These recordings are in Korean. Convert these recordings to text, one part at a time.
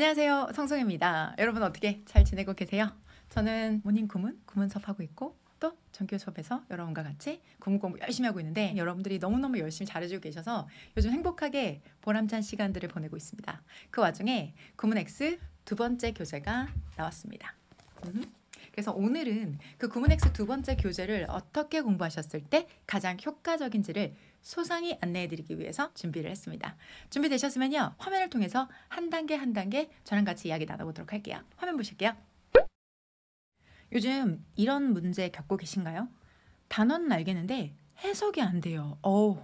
안녕하세요. 성송입니다. 여러분 어떻게 잘 지내고 계세요? 저는 모닝 구문, 구문섭 하고 있고 또 정규 수업에서 여러분과 같이 구문 공부 열심히 하고 있는데 여러분들이 너무너무 열심히 잘해주고 계셔서 요즘 행복하게 보람찬 시간들을 보내고 있습니다. 그 와중에 구문 X 두 번째 교재가 나왔습니다. 그래서 오늘은 그 구문 X 두 번째 교재를 어떻게 공부하셨을 때 가장 효과적인지를 소상히 안내해드리기 위해서 준비를 했습니다. 준비되셨으면요. 화면을 통해서 한 단계 한 단계 저랑 같이 이야기 나눠보도록 할게요. 화면 보실게요. 요즘 이런 문제 겪고 계신가요? 단어는 알겠는데 해석이 안 돼요. 어우,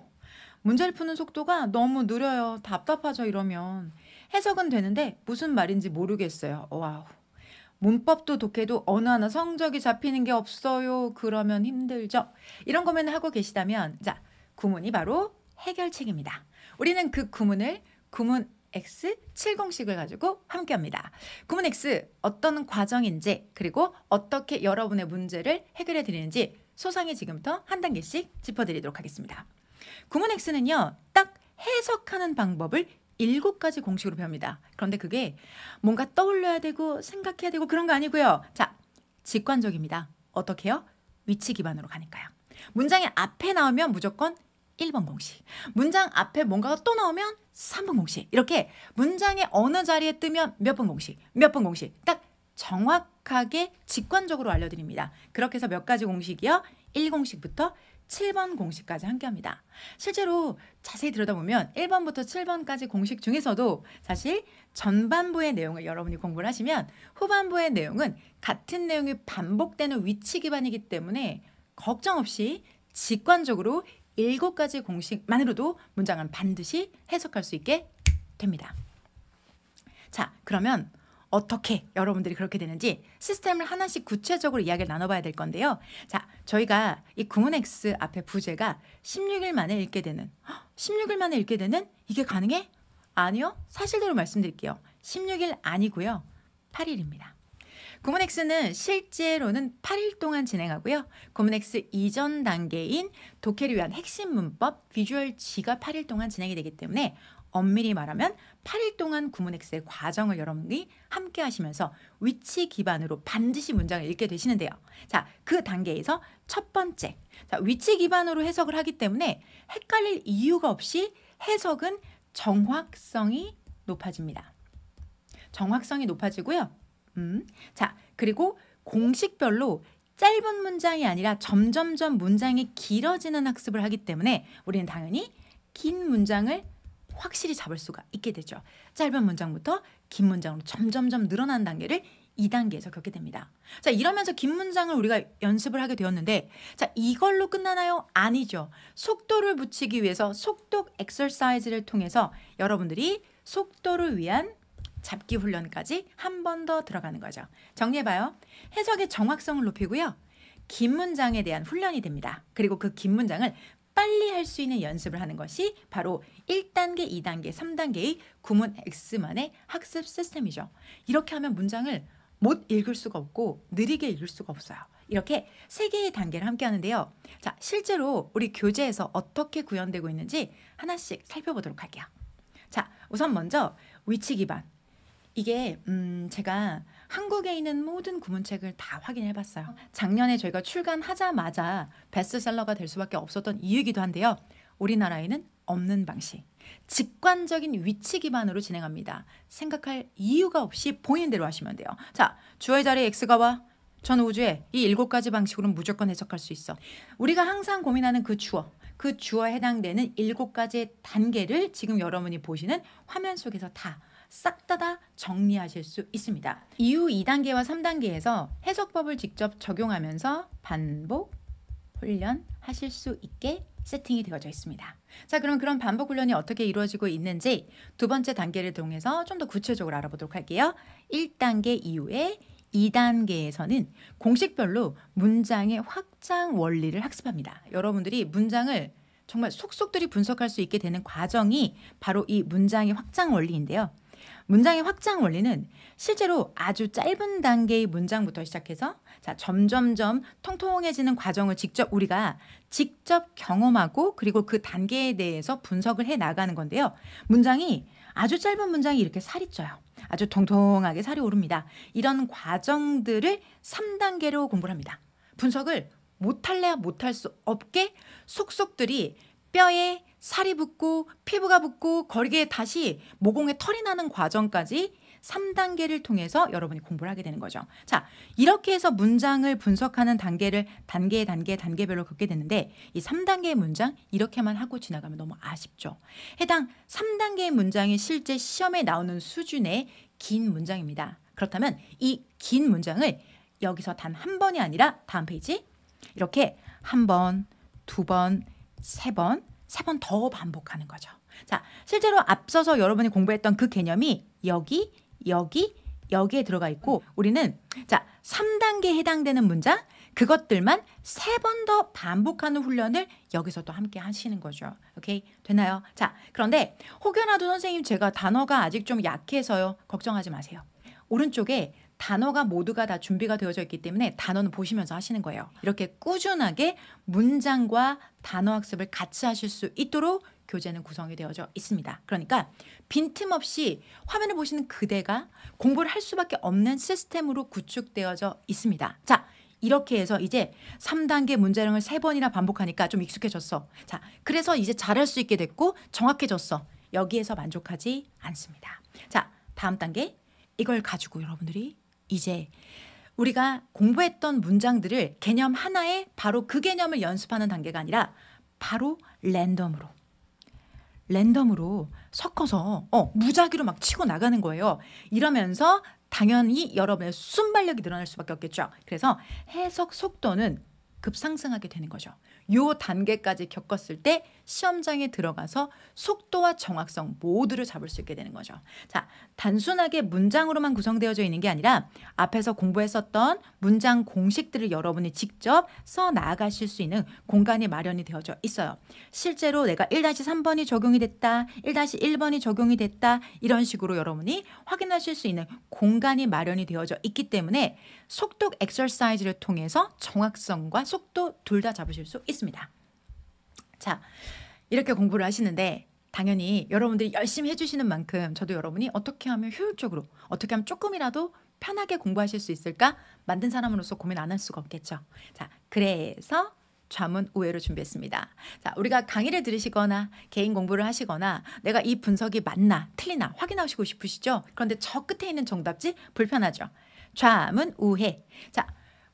문제를 푸는 속도가 너무 느려요. 답답하죠, 이러면. 해석은 되는데 무슨 말인지 모르겠어요. 와우. 문법도 독해도 어느 하나 성적이 잡히는 게 없어요. 그러면 힘들죠. 이런 고민을 하고 계시다면, 자, 구문이 바로 해결책입니다. 우리는 그 구문을 구문 X 70식을 가지고 함께합니다. 구문 X 어떤 과정인지 그리고 어떻게 여러분의 문제를 해결해 드리는지 소상히 지금부터 한 단계씩 짚어드리도록 하겠습니다. 구문 X는요, 딱 해석하는 방법을 일곱 가지 공식으로 배웁니다. 그런데 그게 뭔가 떠올려야 되고 생각해야 되고 그런 거 아니고요. 자, 직관적입니다. 어떻게요? 위치 기반으로 가니까요. 문장의 앞에 나오면 무조건 1번 공식. 문장 앞에 뭔가가 또 나오면 3번 공식. 이렇게 문장의 어느 자리에 뜨면 몇 번 공식, 몇 번 공식. 딱 정확하게 직관적으로 알려드립니다. 그렇게 해서 몇 가지 공식이요? 1공식부터 7번 공식까지 함께 합니다. 실제로 자세히 들여다보면 1번부터 7번까지 공식 중에서도 사실 전반부의 내용을 여러분이 공부를 하시면 후반부의 내용은 같은 내용이 반복되는 위치 기반이기 때문에 걱정 없이 직관적으로 일곱 가지 공식만으로도 문장은 반드시 해석할 수 있게 됩니다. 자, 그러면 어떻게 여러분들이 그렇게 되는지 시스템을 하나씩 구체적으로 이야기를 나눠봐야 될 건데요. 자, 저희가 이 구문 X 앞에 부제가 16일 만에 읽게 되는, 16일 만에 읽게 되는 이게 가능해? 아니요. 사실대로 말씀드릴게요. 16일 아니고요. 8일입니다. 고문엑스는 실제로는 8일 동안 진행하고요. 고문엑스 이전 단계인 독해를 위한 핵심 문법 비주얼 G가 8일 동안 진행이 되기 때문에 엄밀히 말하면 8일 동안 구문엑스의 과정을 여러분이 함께 하시면서 위치 기반으로 반드시 문장을 읽게 되시는데요. 자, 그 단계에서 첫 번째. 자, 위치 기반으로 해석을 하기 때문에 헷갈릴 이유가 없이 해석은 정확성이 높아집니다. 정확성이 높아지고요. 음. 자, 그리고 공식별로 짧은 문장이 아니라 점점점 문장이 길어지는 학습을 하기 때문에 우리는 당연히 긴 문장을 확실히 잡을 수가 있게 되죠. 짧은 문장부터 긴 문장으로 점점점 늘어나는 단계를 2단계에서 겪게 됩니다. 자, 이러면서 긴 문장을 우리가 연습을 하게 되었는데, 자, 이걸로 끝나나요? 아니죠. 속도를 붙이기 위해서 속독 엑서사이즈를 통해서 여러분들이 속도를 위한 잡기 훈련까지 한 번 더 들어가는 거죠. 정리해봐요. 해석의 정확성을 높이고요. 긴 문장에 대한 훈련이 됩니다. 그리고 그 긴 문장을 빨리 할 수 있는 연습을 하는 것이 바로 1단계, 2단계, 3단계의 구문 X만의 학습 시스템이죠. 이렇게 하면 문장을 못 읽을 수가 없고 느리게 읽을 수가 없어요. 이렇게 세 개의 단계를 함께 하는데요. 자, 실제로 우리 교재에서 어떻게 구현되고 있는지 하나씩 살펴보도록 할게요. 자, 우선 먼저 위치 기반. 이게 음 제가 한국에 있는 모든 구문책을 다 확인해 봤어요. 작년에 저희가 출간하자마자 베스트셀러가 될 수밖에 없었던 이유이기도 한데요. 우리나라에는 없는 방식. 직관적인 위치 기반으로 진행합니다. 생각할 이유가 없이 보이는 대로 하시면 돼요. 자, 주어의 자리에 x가 와. 전 우주에 이 일곱 가지 방식으로는 무조건 해석할 수 있어. 우리가 항상 고민하는 그 주어, 그 주어에 해당되는 일곱 가지의 단계를 지금 여러분이 보시는 화면 속에서 다 싹다다 정리하실 수 있습니다. 이후 2단계와 3단계에서 해석법을 직접 적용하면서 반복 훈련하실 수 있게 세팅이 되어져 있습니다. 자, 그럼 그런 반복 훈련이 어떻게 이루어지고 있는지 두 번째 단계를 통해서 좀 더 구체적으로 알아보도록 할게요. 1단계 이후에 2단계에서는 공식별로 문장의 확장 원리를 학습합니다. 여러분들이 문장을 정말 속속들이 분석할 수 있게 되는 과정이 바로 이 문장의 확장 원리인데요. 문장의 확장 원리는 실제로 아주 짧은 단계의 문장부터 시작해서 자, 점점점 통통해지는 과정을 직접 우리가 직접 경험하고 그리고 그 단계에 대해서 분석을 해 나가는 건데요. 문장이 아주 짧은 문장이 이렇게 살이 쪄요. 아주 통통하게 살이 오릅니다. 이런 과정들을 3단계로 공부를 합니다. 분석을 못할래야 못할 수 없게 속속들이 뼈에 살이 붙고 피부가 붙고 거기에 다시 모공에 털이 나는 과정까지 3단계를 통해서 여러분이 공부를 하게 되는 거죠. 자, 이렇게 해서 문장을 분석하는 단계를 단계 단계 단계별로 걷게 되는데 이 3단계의 문장 이렇게만 하고 지나가면 너무 아쉽죠. 해당 3단계의 문장이 실제 시험에 나오는 수준의 긴 문장입니다. 그렇다면 이 긴 문장을 여기서 단 한 번이 아니라 다음 페이지 이렇게 한 번, 두 번, 세 번, 세번더 반복하는 거죠. 자, 실제로 앞서서 여러분이 공부했던 그 개념이 여기, 여기, 여기에 들어가 있고 우리는 자, 3단계에 해당되는 문장 그것들만 세 번 더 반복하는 훈련을 여기서또 함께 하시는 거죠. 오케이? 되나요? 자, 그런데 혹여나도 선생님 제가 단어가 아직 좀 약해서요. 걱정하지 마세요. 오른쪽에 단어가 모두가 다 준비가 되어져 있기 때문에 단어는 보시면서 하시는 거예요. 이렇게 꾸준하게 문장과 단어 학습을 같이 하실 수 있도록 교재는 구성이 되어져 있습니다. 그러니까 빈틈없이 화면을 보시는 그대가 공부를 할 수밖에 없는 시스템으로 구축되어져 있습니다. 자, 이렇게 해서 이제 3단계 문제령을 3번이나 반복하니까 좀 익숙해졌어. 자, 그래서 이제 잘할 수 있게 됐고 정확해졌어. 여기에서 만족하지 않습니다. 자, 다음 단계 이걸 가지고 여러분들이 이제 우리가 공부했던 문장들을 개념 하나에 바로 그 개념을 연습하는 단계가 아니라 바로 랜덤으로 랜덤으로 섞어서 어, 무작위로 막 치고 나가는 거예요. 이러면서 당연히 여러분의 순발력이 늘어날 수밖에 없겠죠. 그래서 해석 속도는 급상승하게 되는 거죠. 요 단계까지 겪었을 때 시험장에 들어가서 속도와 정확성 모두를 잡을 수 있게 되는 거죠. 자, 단순하게 문장으로만 구성되어져 있는 게 아니라 앞에서 공부했었던 문장 공식들을 여러분이 직접 써 나아가실 수 있는 공간이 마련이 되어져 있어요. 실제로 내가 1-3번이 적용이 됐다, 1-1번이 적용이 됐다 이런 식으로 여러분이 확인하실 수 있는 공간이 마련이 되어져 있기 때문에 속독 엑설사이즈를 통해서 정확성과 속도 둘 다 잡으실 수 있습니다. 자, 이렇게 공부를 하시는데 당연히 여러분들이 열심히 해주시는 만큼 저도 여러분이 어떻게 하면 효율적으로 어떻게 하면 조금이라도 편하게 공부하실 수 있을까 만든 사람으로서 고민 안 할 수가 없겠죠. 자, 그래서 좌문 우회로 준비했습니다. 자, 우리가 강의를 들으시거나 개인 공부를 하시거나 내가 이 분석이 맞나 틀리나 확인하시고 싶으시죠? 그런데 저 끝에 있는 정답지 불편하죠. 좌문 우회. 자,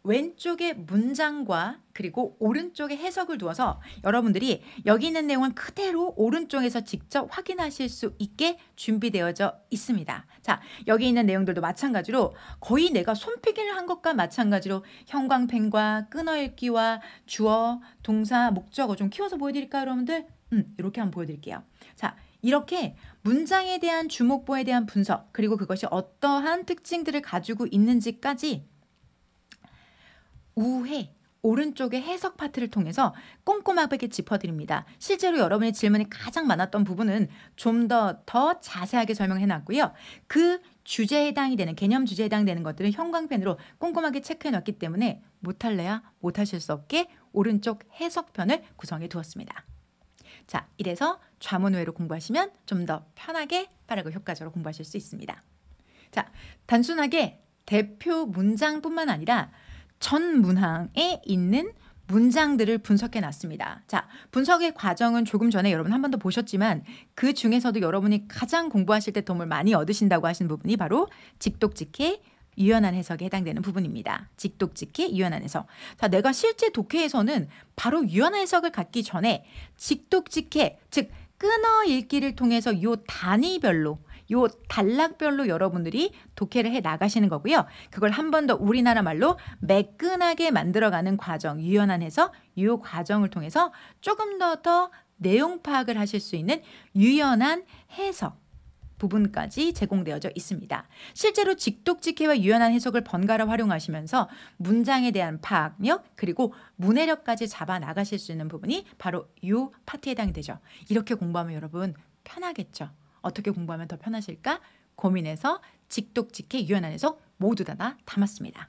왼쪽에 문장과 그리고 오른쪽에 해석을 두어서 여러분들이 여기 있는 내용은 그대로 오른쪽에서 직접 확인하실 수 있게 준비되어져 있습니다. 자, 여기 있는 내용들도 마찬가지로 거의 내가 손피기를 한 것과 마찬가지로 형광펜과 끊어읽기와 주어, 동사, 목적어 좀 키워서 보여드릴까요, 여러분들? 음, 이렇게 한번 보여드릴게요. 자, 이렇게 문장에 대한 주목보에 대한 분석 그리고 그것이 어떠한 특징들을 가지고 있는지까지 우회 오른쪽의 해석 파트를 통해서 꼼꼼하게 짚어드립니다. 실제로 여러분의 질문이 가장 많았던 부분은 좀 더더 더 자세하게 설명해놨고요. 그 주제에 해당이 되는 개념 주제에 해당되는 것들은 형광펜으로 꼼꼼하게 체크해놨기 때문에 못할래야 못하실 수 없게 오른쪽 해석편을 구성해 두었습니다. 자, 이래서 좌문외로 공부하시면 좀 더 편하게 빠르고 효과적으로 공부하실 수 있습니다. 자, 단순하게 대표 문장뿐만 아니라 전 문항에 있는 문장들을 분석해 놨습니다. 자, 분석의 과정은 조금 전에 여러분 한 번 더 보셨지만 그 중에서도 여러분이 가장 공부하실 때 도움을 많이 얻으신다고 하신 부분이 바로 직독직해 유연한 해석에 해당되는 부분입니다. 직독직해 유연한 해석. 자, 내가 실제 독해에서는 바로 유연한 해석을 갖기 전에 직독직해, 즉 끊어 읽기를 통해서 요 단위별로 요 단락별로 여러분들이 독해를 해 나가시는 거고요. 그걸 한 번 더 우리나라 말로 매끈하게 만들어가는 과정 유연한해서 요 과정을 통해서 조금 더더 더 내용 파악을 하실 수 있는 유연한 해석 부분까지 제공되어져 있습니다. 실제로 직독직해와 유연한 해석을 번갈아 활용하시면서 문장에 대한 파악력 그리고 문해력까지 잡아 나가실 수 있는 부분이 바로 요 파트에 해당이 되죠. 이렇게 공부하면 여러분 편하겠죠. 어떻게 공부하면 더 편하실까 고민해서 직독직해 유연 안에서 모두 다, 담았습니다.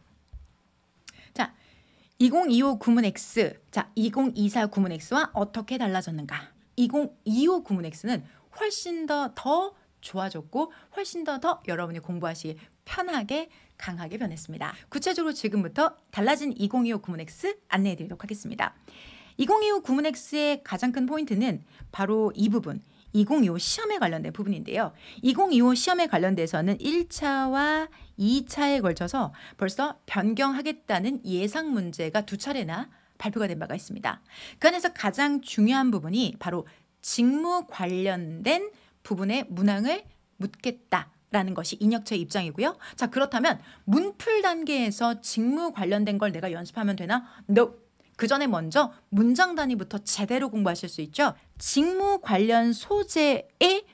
자, 2025 구문 X, 자, 2024 구문 X와 어떻게 달라졌는가? 2025 구문 X는 훨씬 더더 더 좋아졌고 훨씬 더더 더 여러분이 공부하시기 편하게 강하게 변했습니다. 구체적으로 지금부터 달라진 2025 구문 X 안내해 드리도록 하겠습니다. 2025 구문 X의 가장 큰 포인트는 바로 이 부분 2025 시험에 관련된 부분인데요. 2025 시험에 관련돼서는 1차와 2차에 걸쳐서 벌써 변경하겠다는 예상 문제가 두 차례나 발표가 된 바가 있습니다. 그 안에서 가장 중요한 부분이 바로 직무 관련된 부분의 문항을 묻겠다. 라는 것이 인혁처의 입장이고요. 자 그렇다면 문풀 단계에서 직무 관련된 걸 내가 연습하면 되나? No. 그 전에 먼저 문장 단위부터 제대로 공부하실 수 있죠. 직무 관련 소재의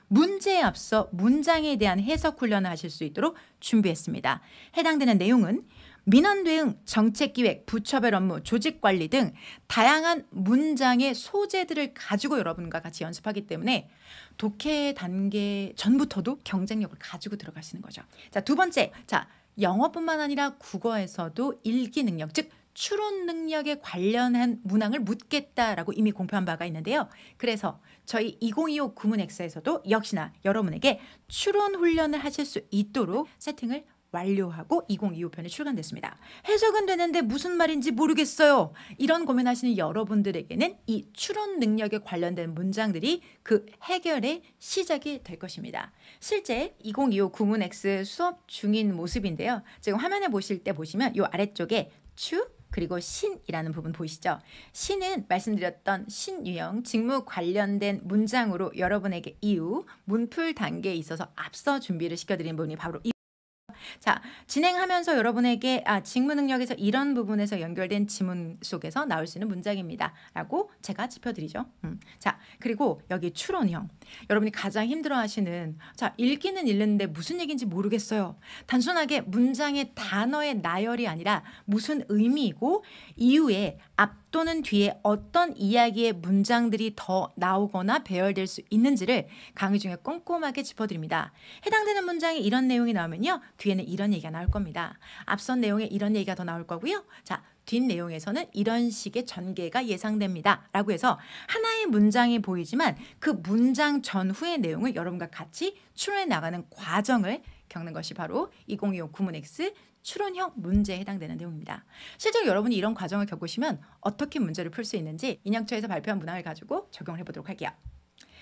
문제에 앞서 문장에 대한 해석 훈련을 하실 수 있도록 준비했습니다. 해당되는 내용은 민원 대응, 정책 기획, 부처별 업무, 조직 관리 등 다양한 문장의 소재들을 가지고 여러분과 같이 연습하기 때문에 독해 단계 전부터도 경쟁력을 가지고 들어가시는 거죠. 자, 두 번째. 자, 영어뿐만 아니라 국어에서도 읽기 능력, 즉 추론 능력에 관련한 문항을 묻겠다라고 이미 공표한 바가 있는데요. 그래서 저희 2025구문엑스에서도 역시나 여러분에게 추론 훈련을 하실 수 있도록 세팅을 완료하고 2025편이 출간됐습니다. 해석은 되는데 무슨 말인지 모르겠어요. 이런 고민하시는 여러분들에게는 이 추론 능력에 관련된 문장들이 그 해결의 시작이 될 것입니다. 실제 2025 구문 엑스 수업 중인 모습인데요. 지금 화면에 보실 때 보시면 이 아래쪽에 추 그리고 신이라는 부분 보이시죠? 신은 말씀드렸던 신유형 직무 관련된 문장으로 여러분에게 이후 문풀 단계에 있어서 앞서 준비를 시켜드린 부분이 바로 이 자, 진행하면서 여러분에게 아, 직무 능력에서 이런 부분에서 연결된 지문 속에서 나올 수 있는 문장입니다. 라고 제가 짚어드리죠. 음. 자, 그리고 여기 추론형. 여러분이 가장 힘들어하시는 자, 읽기는 읽는데 무슨 얘기인지 모르겠어요. 단순하게 문장의 단어의 나열이 아니라 무슨 의미이고 이후에 앞 또는 뒤에 어떤 이야기의 문장들이 더 나오거나 배열될 수 있는지를 강의 중에 꼼꼼하게 짚어드립니다. 해당되는 문장에 이런 내용이 나오면요. 뒤에는 이런 얘기가 나올 겁니다. 앞선 내용에 이런 얘기가 더 나올 거고요. 자, 뒷 내용에서는 이런 식의 전개가 예상됩니다. 라고 해서 하나의 문장이 보이지만 그 문장 전후의 내용을 여러분과 같이 추론해 나가는 과정을 겪는 것이 바로 2025 구문 X 추론형 문제에 해당되는 내용입니다. 실제로 여러분이 이런 과정을 겪으시면 어떻게 문제를 풀 수 있는지 인양처에서 발표한 문항을 가지고 적용을 해보도록 할게요.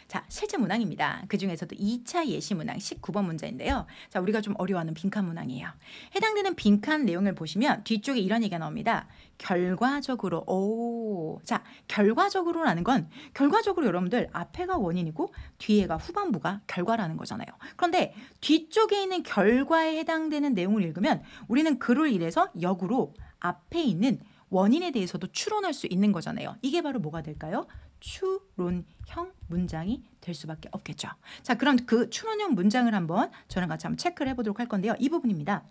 자, 실제 문항입니다. 그 중에서도 2차 예시 문항 19번 문제인데요. 자, 우리가 좀 어려워하는 빈칸 문항이에요. 해당되는 빈칸 내용을 보시면 뒤쪽에 이런 얘기가 나옵니다. 결과적으로 오. 자, 결과적으로라는 건 결과적으로 여러분들 앞에가 원인이고 뒤에가 후반부가 결과라는 거잖아요. 그런데 뒤쪽에 있는 결과에 해당되는 내용을 읽으면 우리는 글을 이래서 역으로 앞에 있는 원인에 대해서도 추론할 수 있는 거잖아요. 이게 바로 뭐가 될까요? 추론형 문장이 될 수밖에 없겠죠. 자, 그럼 그 추론형 문장을 한번 저랑 같이 한번 체크를 해보도록 할 건데요. 이 부분입니다.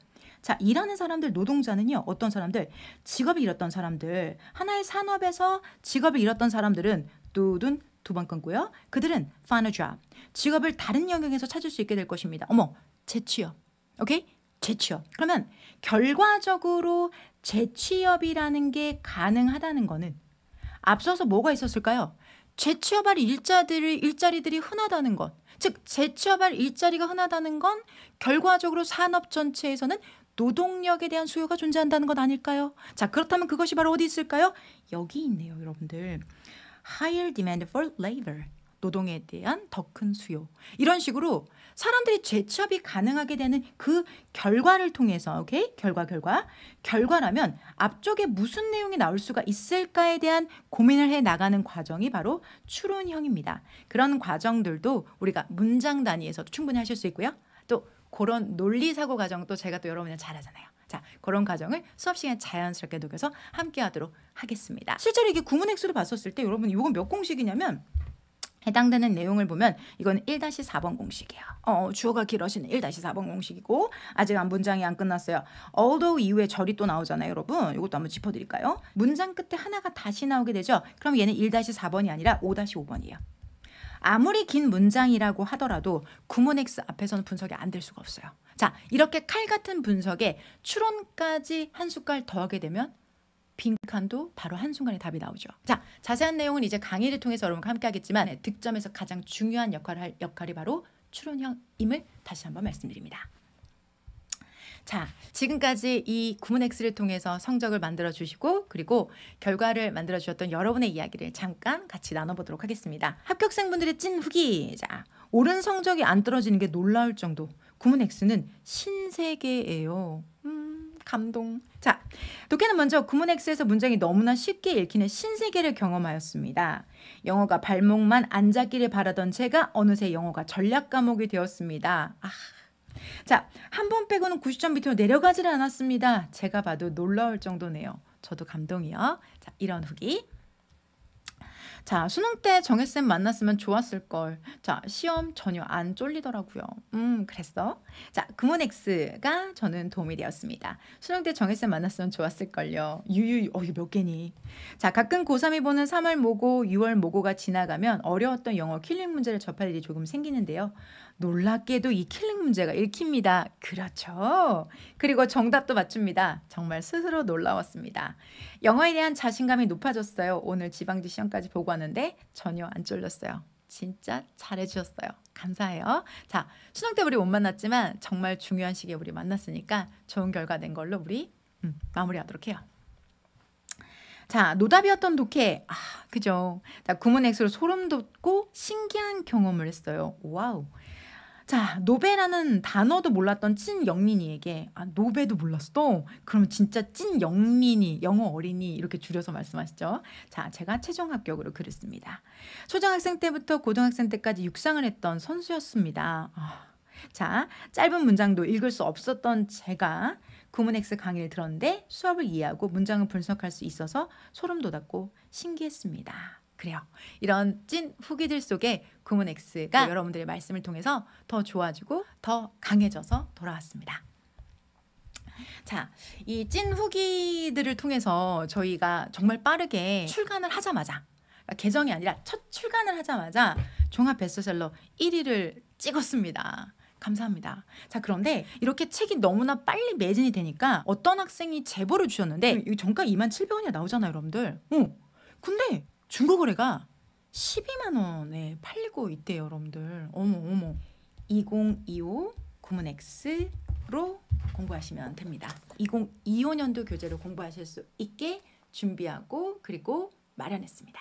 자, 일하는 사람들, 노동자는요, 어떤 사람들? 직업을 잃었던 사람들, 하나의 산업에서 직업을 잃었던 사람들은 두둔 두번 끊고요. 그들은 find a job, 직업을 다른 영역에서 찾을 수 있게 될 것입니다. 어머, 재취업, 오케이? 재취업. 그러면 결과적으로 재취업이라는 게 가능하다는 거는 앞서서 뭐가 있었을까요? 재취업할 일자들을 일자리들이 흔하다는 것. 즉 재취업할 일자리가 흔하다는 건 결과적으로 산업 전체에서는 노동력에 대한 수요가 존재한다는 것 아닐까요? 자, 그렇다면 그것이 바로 어디 있을까요? 여기 있네요, 여러분들. Higher demand for labor. 노동에 대한 더 큰 수요 이런 식으로 사람들이 재취업이 가능하게 되는 그 결과를 통해서 오케이 결과 결과 결과라면 앞쪽에 무슨 내용이 나올 수가 있을까에 대한 고민을 해 나가는 과정이 바로 추론형입니다. 그런 과정들도 우리가 문장 단위에서 충분히 하실 수 있고요. 또 그런 논리 사고 과정도 제가 또 여러분을 잘하잖아요. 자, 그런 과정을 수업 시간에 자연스럽게 녹여서 함께 하도록 하겠습니다. 실제로 이게 구문 액수로 봤었을 때 여러분 이건 몇 공식이냐면 해당되는 내용을 보면 이건 1-4번 공식이야. 어, 어, 주어가 길어지 1-4번 공식이고 아직 안 문장이 안 끝났어요. although 이후에 절이 또 나오잖아요, 여러분. 이것도 한번 짚어 드릴까요? 문장 끝에 하나가 다시 나오게 되죠. 그럼 얘는 1-4번이 아니라 5-5번이에요. 아무리 긴 문장이라고 하더라도 구문 X 앞에서는 분석이 안 될 수가 없어요. 자, 이렇게 칼 같은 분석에 추론까지 한 숟갈 더하게 되면 빈칸도 바로 한순간에 답이 나오죠. 자, 자세한 내용은 이제 강의를 통해서 여러분과 함께 하겠지만 득점에서 가장 중요한 역할을 할 역할이 바로 추론형임을 다시 한번 말씀드립니다. 자, 지금까지 이 구문X를 통해서 성적을 만들어 주시고 그리고 결과를 만들어 주셨던 여러분의 이야기를 잠깐 같이 나눠보도록 하겠습니다. 합격생분들의 찐 후기! 자, 옳은 성적이 안 떨어지는 게 놀라울 정도 구문X는 신세계예요. 음, 감동. 자, 도해는 먼저 구문 X에서 문장이 너무나 쉽게 읽히는 신세계를 경험하였습니다. 영어가 발목만 안 잡기를 바라던 제가 어느새 영어가 전략 과목이 되었습니다. 아. 자, 한 번 빼고는 90점 밑으로 내려가지를 않았습니다. 제가 봐도 놀라울 정도네요. 저도 감동이요. 자, 이런 후기. 자, 수능 때 정혜쌤 만났으면 좋았을 걸. 자, 시험 전혀 안 쫄리더라고요. 음, 그랬어. 자, 금원엑스가 저는 도움이 되었습니다. 수능 때 정혜쌤 만났으면 좋았을 걸요. 유유, 어, 이몇 개니? 자, 가끔 고3이 보는 3월 모고, 6월 모고가 지나가면 어려웠던 영어 킬링 문제를 접할 일이 조금 생기는데요. 놀랍게도 이 킬링 문제가 읽힙니다. 그렇죠. 그리고 정답도 맞춥니다. 정말 스스로 놀라웠습니다. 영어에 대한 자신감이 높아졌어요. 오늘 지방지 시험까지 보고 왔는데 전혀 안 쫄렸어요. 진짜 잘해주셨어요. 감사해요. 자, 수능 때 우리 못 만났지만 정말 중요한 시기에 우리 만났으니까 좋은 결과 낸 걸로 우리 음, 마무리하도록 해요. 자, 노답이었던 독해. 아, 그죠. 자, 구문 액수로 소름 돋고 신기한 경험을 했어요. 와우. 자, 노베라는 단어도 몰랐던 찐 영린이에게 아, 노베도 몰랐어. 그러면 진짜 찐 영린이, 영어 어린이 이렇게 줄여서 말씀하시죠. 자, 제가 최종 합격으로 그랬습니다. 초등학생 때부터 고등학생 때까지 육상을 했던 선수였습니다. 아, 자, 짧은 문장도 읽을 수 없었던 제가 구문엑스 강의를 들었는데 수업을 이해하고 문장을 분석할 수 있어서 소름 돋았고 신기했습니다. 그래요. 이런 찐 후기들 속에 구문X가 네. 여러분들의 말씀을 통해서 더 좋아지고 더 강해져서 돌아왔습니다. 자, 이 찐 후기들을 통해서 저희가 정말 빠르게 출간을 하자마자 그러니까 개정이 아니라 첫 출간을 하자마자 종합 베스트셀러 1위를 찍었습니다. 감사합니다. 자, 그런데 이렇게 책이 너무나 빨리 매진이 되니까 어떤 학생이 제보를 주셨는데 네. 이 정가 2만 700원이 나오잖아요, 여러분들. 어. 근데 중고거래가 12만 원에 팔리고 있대요, 여러분들. 어머 어머. 2025 구문 X로 공부하시면 됩니다. 2025년도 교재를 공부하실 수 있게 준비하고 그리고 마련했습니다.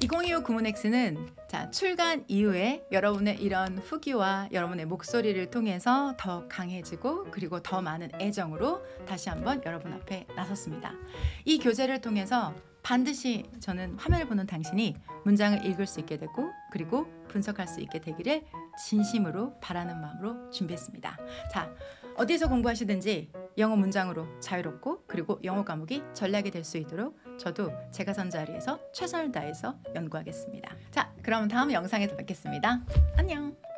2025구문엑는 자, 출간 이후에 여러분의 이런 후기와 여러분의 목소리를 통해서 더 강해지고 그리고 더 많은 애정으로 다시 한번 여러분 앞에 나섰습니다. 이 교재를 통해서 반드시 저는 화면을 보는 당신이 문장을 읽을 수 있게 되고 그리고 분석할 수 있게 되기를 진심으로 바라는 마음으로 준비했습니다. 자, 어디서 공부하시든지 영어 문장으로 자유롭고 그리고 영어 과목이 전략이 될 수 있도록 저도 제가 선 자리에서 최선을 다해서 연구하겠습니다. 자, 그럼 다음 영상에서 뵙겠습니다. 안녕!